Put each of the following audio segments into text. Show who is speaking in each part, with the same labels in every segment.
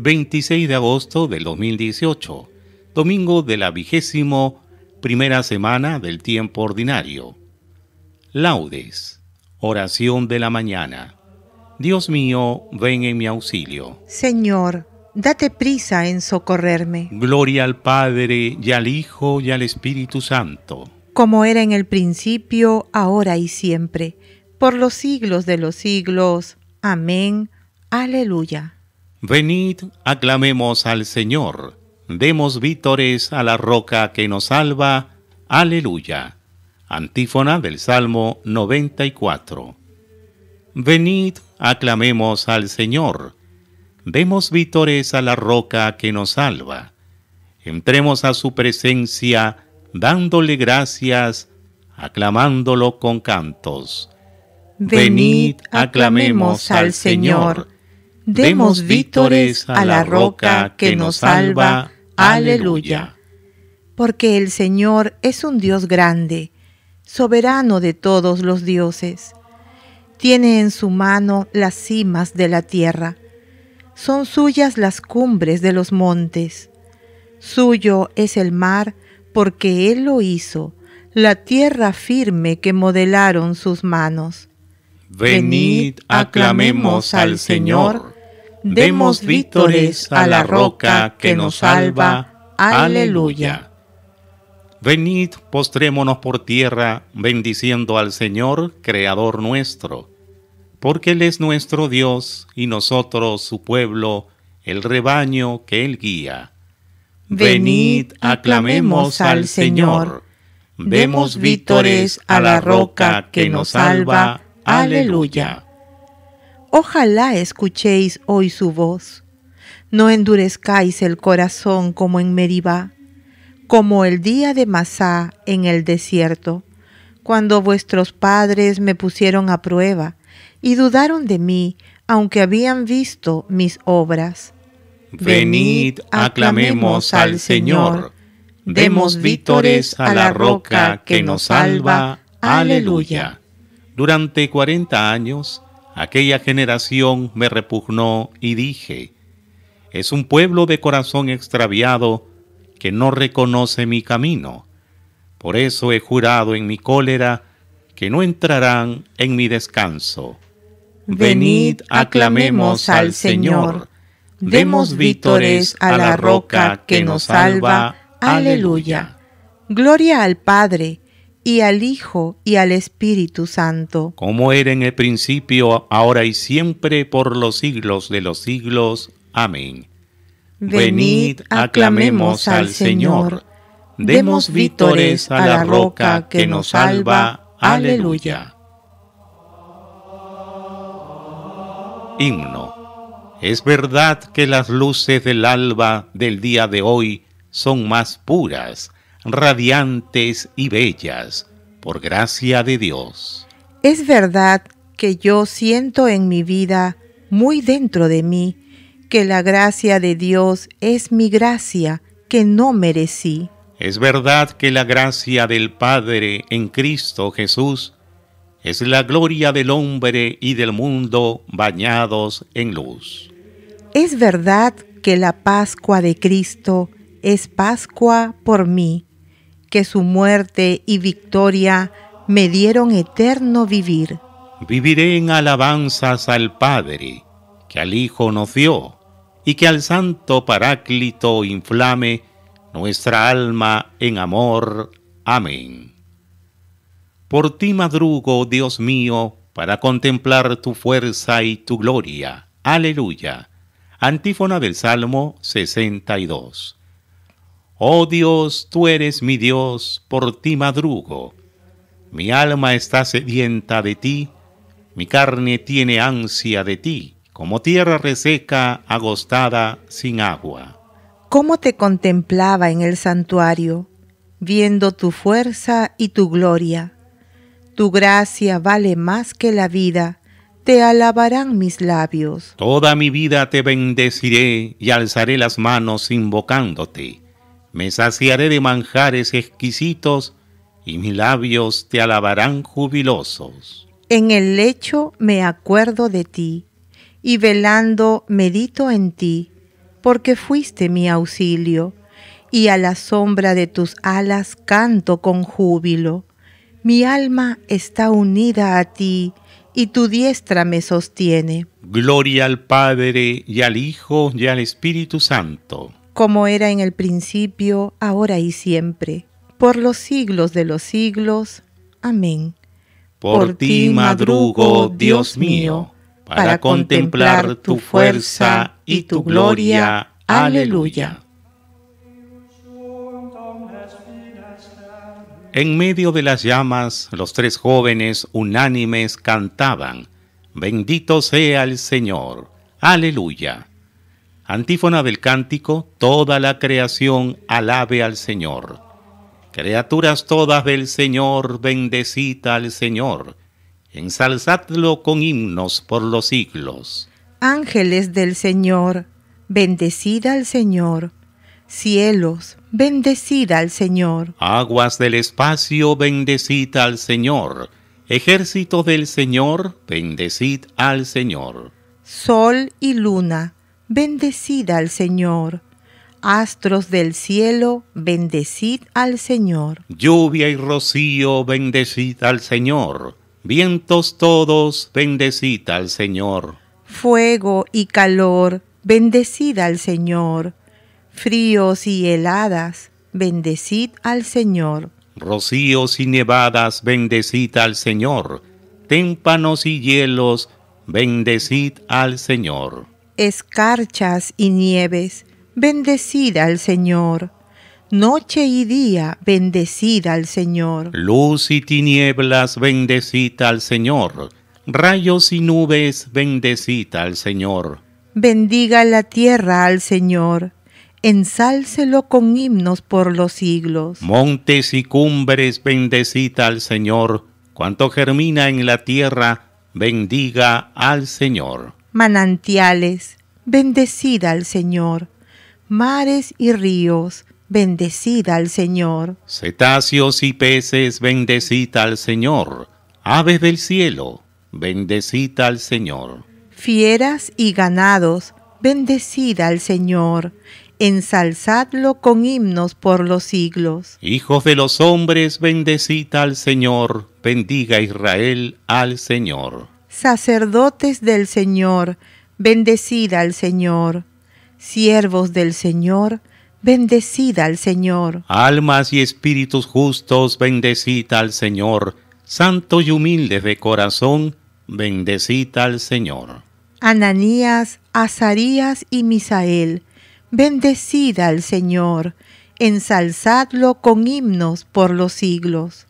Speaker 1: 26 de agosto del 2018, domingo de la vigésimo primera semana del tiempo ordinario. Laudes, oración de la mañana. Dios mío, ven en mi auxilio.
Speaker 2: Señor, date prisa en socorrerme.
Speaker 1: Gloria al Padre y al Hijo y al Espíritu Santo.
Speaker 2: Como era en el principio, ahora y siempre, por los siglos de los siglos. Amén. Aleluya.
Speaker 1: Venid, aclamemos al Señor, demos vítores a la roca que nos salva. Aleluya. Antífona del Salmo 94. Venid, aclamemos al Señor, demos vítores a la roca que nos salva. Entremos a su presencia dándole gracias, aclamándolo con cantos.
Speaker 2: Venid,
Speaker 1: aclamemos al Señor
Speaker 2: Demos vítores a la roca que nos salva. Aleluya. Porque el Señor es un Dios grande, soberano de todos los dioses. Tiene en su mano las cimas de la tierra. Son suyas las cumbres de los montes. Suyo es el mar, porque Él lo hizo, la tierra firme que modelaron sus manos.
Speaker 1: Venid, aclamemos al Señor demos vítores a la roca que nos salva. Aleluya. Venid, postrémonos por tierra, bendiciendo al Señor, Creador nuestro, porque Él es nuestro Dios y nosotros su pueblo, el rebaño que Él guía. Venid, aclamemos al Señor, Vemos vítores a la roca que nos salva. Aleluya
Speaker 2: ojalá escuchéis hoy su voz. No endurezcáis el corazón como en Meribá, como el día de Masá en el desierto, cuando vuestros padres me pusieron a prueba y dudaron de mí, aunque habían visto mis obras.
Speaker 1: Venid, aclamemos al Señor. Demos vítores a la roca que nos salva. Aleluya. Durante cuarenta años, Aquella generación me repugnó y dije, es un pueblo de corazón extraviado que no reconoce mi camino. Por eso he jurado en mi cólera que no entrarán en mi descanso. Venid, aclamemos al Señor. Demos vítores a la roca que nos salva. Aleluya.
Speaker 2: Gloria al Padre y al Hijo y al Espíritu Santo.
Speaker 1: Como era en el principio, ahora y siempre, por los siglos de los siglos. Amén. Venid, aclamemos al Señor. Demos vítores a la roca que nos salva. Aleluya. Himno. Es verdad que las luces del alba del día de hoy son más puras radiantes y bellas, por gracia de Dios.
Speaker 2: Es verdad que yo siento en mi vida, muy dentro de mí, que la gracia de Dios es mi gracia que no merecí.
Speaker 1: Es verdad que la gracia del Padre en Cristo Jesús es la gloria del hombre y del mundo bañados en luz.
Speaker 2: Es verdad que la Pascua de Cristo es Pascua por mí que su muerte y victoria me dieron eterno vivir.
Speaker 1: Viviré en alabanzas al Padre, que al Hijo nos dio, y que al Santo Paráclito inflame nuestra alma en amor. Amén. Por ti madrugo, Dios mío, para contemplar tu fuerza y tu gloria. Aleluya. Antífona del Salmo 62. Oh Dios, tú eres mi Dios, por ti madrugo. Mi alma está sedienta de ti, mi carne tiene ansia de ti, como tierra reseca, agostada, sin agua.
Speaker 2: ¿Cómo te contemplaba en el santuario, viendo tu fuerza y tu gloria? Tu gracia vale más que la vida, te alabarán mis labios.
Speaker 1: Toda mi vida te bendeciré y alzaré las manos invocándote me saciaré de manjares exquisitos y mis labios te alabarán jubilosos.
Speaker 2: En el lecho me acuerdo de ti y velando medito en ti, porque fuiste mi auxilio y a la sombra de tus alas canto con júbilo. Mi alma está unida a ti y tu diestra me sostiene.
Speaker 1: Gloria al Padre y al Hijo y al Espíritu Santo
Speaker 2: como era en el principio, ahora y siempre, por los siglos de los siglos. Amén. Por, ti madrugo,
Speaker 1: Dios mío,
Speaker 2: para contemplar tu fuerza
Speaker 1: y tu gloria. Aleluya. En medio de las llamas, los tres jóvenes unánimes cantaban, Bendito sea el Señor. Aleluya. Antífona del cántico, toda la creación alabe al Señor. Criaturas todas del Señor, bendecita al Señor. Ensalzadlo con himnos por los siglos.
Speaker 2: Ángeles del Señor, bendecida al Señor. Cielos, bendecida al Señor.
Speaker 1: Aguas del espacio, bendecita al Señor. Ejército del Señor, bendecid al Señor.
Speaker 2: Sol y luna, bendecid al Señor. Astros del cielo, bendecid al Señor.
Speaker 1: Lluvia y rocío, bendecid al Señor. Vientos todos, bendecid al Señor.
Speaker 2: Fuego y calor, bendecid al Señor. Fríos y heladas, bendecid al Señor.
Speaker 1: Rocíos y nevadas, bendecid al Señor. Témpanos y hielos, bendecid al Señor
Speaker 2: escarchas y nieves, bendecida al Señor. Noche y día, bendecida al Señor.
Speaker 1: Luz y tinieblas, bendecida al Señor. Rayos y nubes, bendecida al Señor.
Speaker 2: Bendiga la tierra al Señor. Ensálcelo con himnos por los siglos.
Speaker 1: Montes y cumbres, bendecida al Señor. Cuanto germina en la tierra, bendiga al Señor
Speaker 2: manantiales, bendecida al Señor. Mares y ríos, bendecida al Señor.
Speaker 1: Cetáceos y peces, bendecida al Señor. Aves del cielo, bendecida al Señor.
Speaker 2: Fieras y ganados, bendecida al Señor. Ensalzadlo con himnos por los siglos.
Speaker 1: Hijos de los hombres, bendecida al Señor. Bendiga Israel al Señor
Speaker 2: sacerdotes del Señor, bendecida al Señor. Siervos del Señor, bendecida al Señor.
Speaker 1: Almas y espíritus justos, bendecida al Señor. Santos y humildes de corazón, bendecida al Señor.
Speaker 2: Ananías, Azarías y Misael, bendecida al Señor. Ensalzadlo con himnos por los siglos.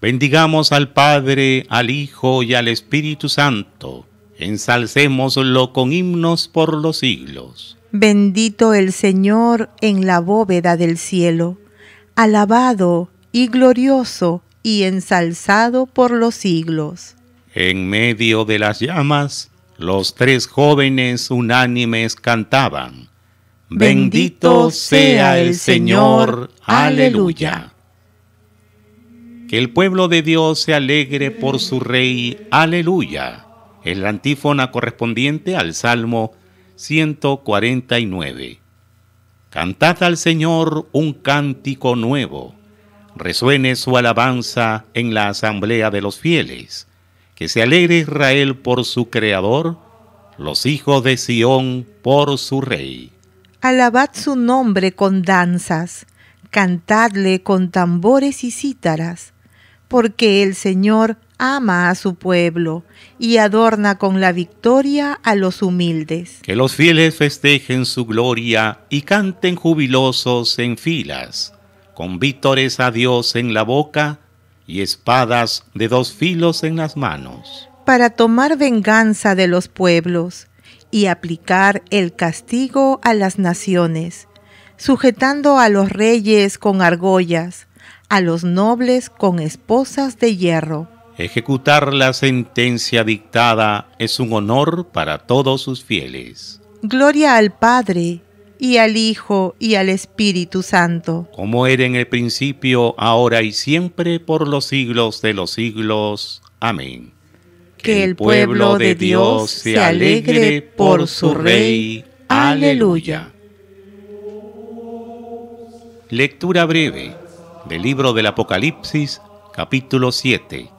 Speaker 1: Bendigamos al Padre, al Hijo y al Espíritu Santo. Ensalcémoslo con himnos por los siglos.
Speaker 2: Bendito el Señor en la bóveda del cielo, alabado y glorioso y ensalzado por los siglos.
Speaker 1: En medio de las llamas, los tres jóvenes unánimes cantaban. Bendito sea el Señor. Aleluya. Que el pueblo de Dios se alegre por su Rey. Aleluya. Es la antífona correspondiente al Salmo 149. Cantad al Señor un cántico nuevo. Resuene su alabanza en la asamblea de los fieles. Que se alegre Israel por su Creador, los hijos de Sión por su Rey.
Speaker 2: Alabad su nombre con danzas, cantadle con tambores y cítaras porque el Señor ama a su pueblo y adorna con la victoria a los humildes.
Speaker 1: Que los fieles festejen su gloria y canten jubilosos en filas, con vítores a Dios en la boca y espadas de dos filos en las manos.
Speaker 2: Para tomar venganza de los pueblos y aplicar el castigo a las naciones, sujetando a los reyes con argollas a los nobles con esposas de hierro.
Speaker 1: Ejecutar la sentencia dictada es un honor para todos sus fieles.
Speaker 2: Gloria al Padre, y al Hijo, y al Espíritu Santo.
Speaker 1: Como era en el principio, ahora y siempre, por los siglos de los siglos. Amén.
Speaker 2: Que el pueblo de Dios se alegre por su Rey. Aleluya.
Speaker 1: Lectura breve del libro del Apocalipsis, capítulo 7.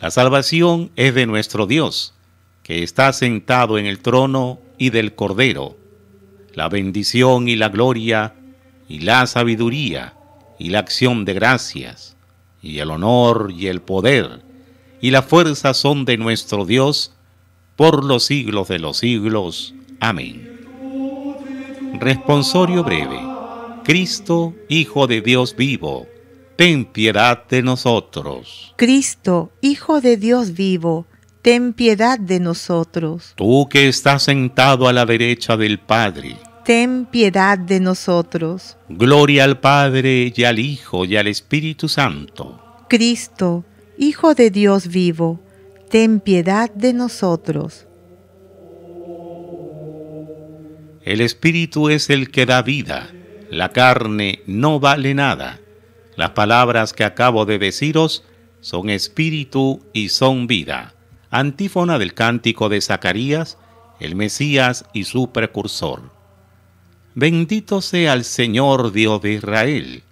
Speaker 1: La salvación es de nuestro Dios, que está sentado en el trono y del Cordero. La bendición y la gloria, y la sabiduría, y la acción de gracias, y el honor y el poder, y la fuerza son de nuestro Dios por los siglos de los siglos. Amén. Responsorio breve. Cristo, Hijo de Dios vivo, ten piedad de nosotros.
Speaker 2: Cristo, Hijo de Dios vivo, ten piedad de nosotros.
Speaker 1: Tú que estás sentado a la derecha del Padre,
Speaker 2: ten piedad de nosotros.
Speaker 1: Gloria al Padre y al Hijo y al Espíritu Santo.
Speaker 2: Cristo, Hijo de Dios vivo, ten piedad de nosotros.
Speaker 1: El Espíritu es el que da vida la carne no vale nada. Las palabras que acabo de deciros son espíritu y son vida. Antífona del cántico de Zacarías, el Mesías y su precursor. Bendito sea el Señor Dios de Israel,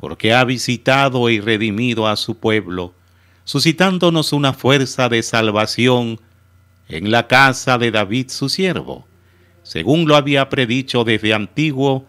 Speaker 1: porque ha visitado y redimido a su pueblo, suscitándonos una fuerza de salvación en la casa de David su siervo, según lo había predicho desde antiguo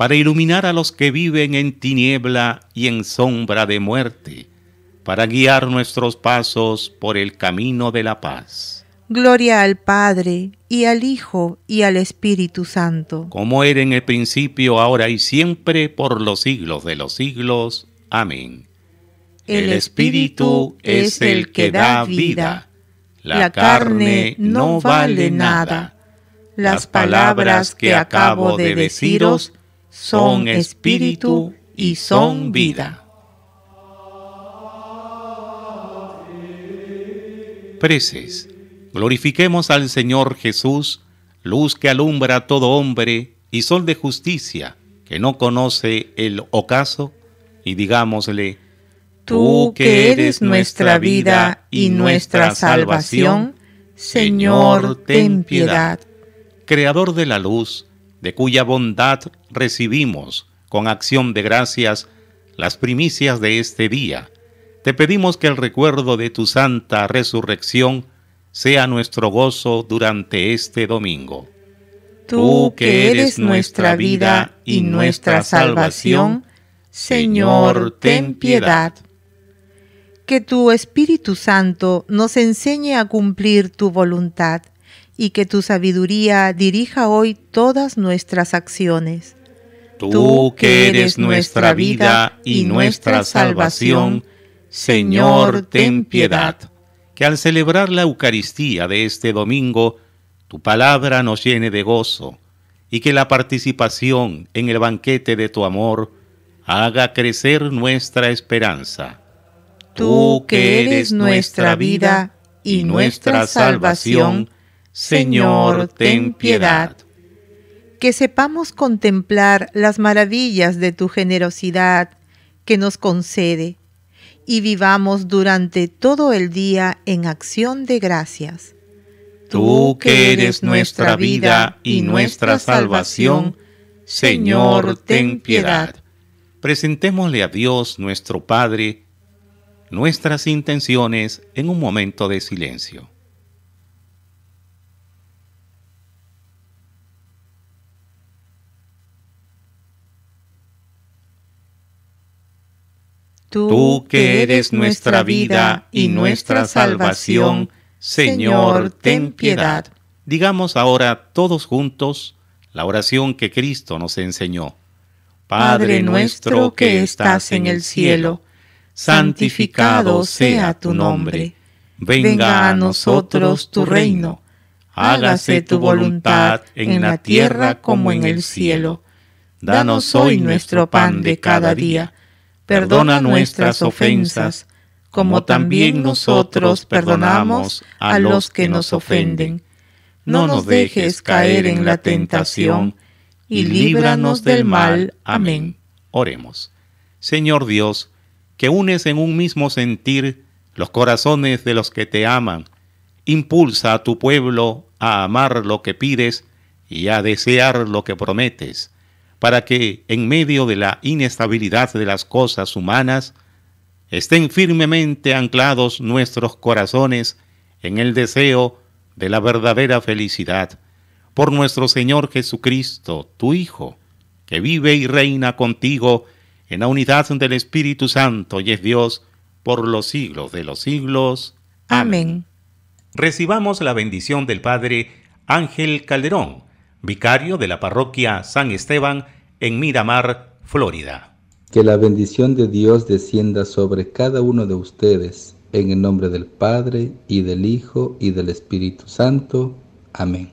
Speaker 1: para iluminar a los que viven en tiniebla y en sombra de muerte, para guiar nuestros pasos por el camino de la paz.
Speaker 2: Gloria al Padre, y al Hijo, y al Espíritu Santo.
Speaker 1: Como era en el principio, ahora y siempre, por los siglos de los siglos. Amén.
Speaker 2: El Espíritu es el que da vida.
Speaker 1: La carne no vale nada. Las palabras que acabo de deciros son espíritu y son vida. Preces, glorifiquemos al Señor Jesús, luz que alumbra a todo hombre y sol de justicia que no conoce el ocaso, y digámosle,
Speaker 2: Tú que eres nuestra vida y nuestra salvación,
Speaker 1: Señor, ten piedad. Creador de la luz, de cuya bondad recibimos con acción de gracias las primicias de este día. Te pedimos que el recuerdo de tu santa resurrección sea nuestro gozo durante este domingo.
Speaker 2: Tú que eres nuestra vida y nuestra salvación,
Speaker 1: Señor, ten piedad.
Speaker 2: Que tu Espíritu Santo nos enseñe a cumplir tu voluntad y que tu sabiduría dirija hoy todas nuestras acciones.
Speaker 1: Tú que eres nuestra vida y nuestra salvación, Señor, ten piedad. Que al celebrar la Eucaristía de este domingo, tu palabra nos llene de gozo y que la participación en el banquete de tu amor haga crecer nuestra esperanza. Tú que eres nuestra vida
Speaker 2: y nuestra salvación,
Speaker 1: Señor, ten piedad.
Speaker 2: Que sepamos contemplar las maravillas de tu generosidad que nos concede y vivamos durante todo el día en acción de gracias.
Speaker 1: Tú que eres nuestra vida y nuestra salvación, Señor, ten piedad. Presentémosle a Dios nuestro Padre nuestras intenciones en un momento de silencio.
Speaker 2: Tú que eres nuestra vida y nuestra salvación,
Speaker 1: Señor, ten piedad. Digamos ahora todos juntos la oración que Cristo nos enseñó. Padre nuestro que estás en el cielo, santificado sea tu nombre. Venga a nosotros tu reino. Hágase tu voluntad en la tierra como en el cielo. Danos hoy nuestro pan de cada día perdona nuestras ofensas, como también nosotros perdonamos a los que nos ofenden. No nos dejes caer en la tentación, y líbranos del mal. Amén. Oremos. Señor Dios, que unes en un mismo sentir los corazones de los que te aman, impulsa a tu pueblo a amar lo que pides y a desear lo que prometes para que en medio de la inestabilidad de las cosas humanas estén firmemente anclados nuestros corazones en el deseo de la verdadera felicidad por nuestro Señor Jesucristo, tu Hijo, que vive y reina contigo en la unidad del Espíritu Santo y es Dios por los siglos de los siglos. Amén. Recibamos la bendición del Padre Ángel Calderón vicario de la parroquia San Esteban en Miramar, Florida. Que la bendición de Dios descienda sobre cada uno de
Speaker 2: ustedes, en el nombre del Padre, y del Hijo, y del Espíritu Santo. Amén.